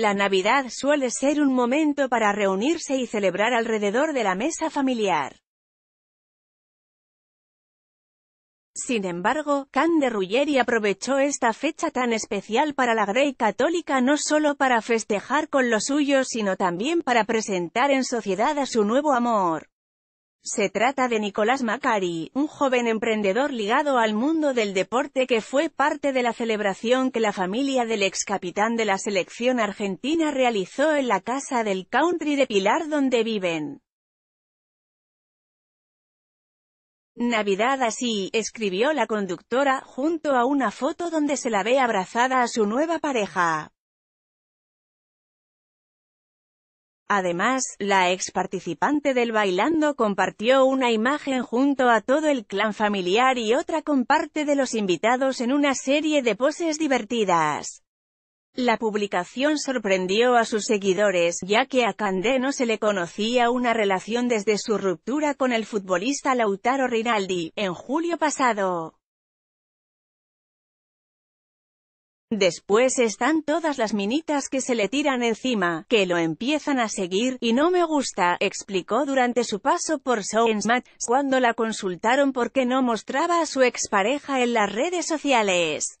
La Navidad suele ser un momento para reunirse y celebrar alrededor de la mesa familiar. Sin embargo, Can de Ruggeri aprovechó esta fecha tan especial para la Grey Católica no solo para festejar con los suyos sino también para presentar en sociedad a su nuevo amor. Se trata de Nicolás Macari, un joven emprendedor ligado al mundo del deporte que fue parte de la celebración que la familia del ex capitán de la selección argentina realizó en la casa del country de Pilar donde viven. Navidad así, escribió la conductora, junto a una foto donde se la ve abrazada a su nueva pareja. Además, la ex participante del bailando compartió una imagen junto a todo el clan familiar y otra con parte de los invitados en una serie de poses divertidas. La publicación sorprendió a sus seguidores, ya que a Candé no se le conocía una relación desde su ruptura con el futbolista Lautaro Rinaldi, en julio pasado. Después están todas las minitas que se le tiran encima, que lo empiezan a seguir, y no me gusta, explicó durante su paso por Show Match, cuando la consultaron por qué no mostraba a su expareja en las redes sociales.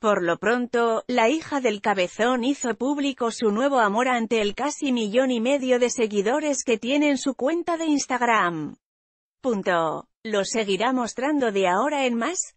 Por lo pronto, la hija del cabezón hizo público su nuevo amor ante el casi millón y medio de seguidores que tiene en su cuenta de Instagram. Punto. ¿Lo seguirá mostrando de ahora en más?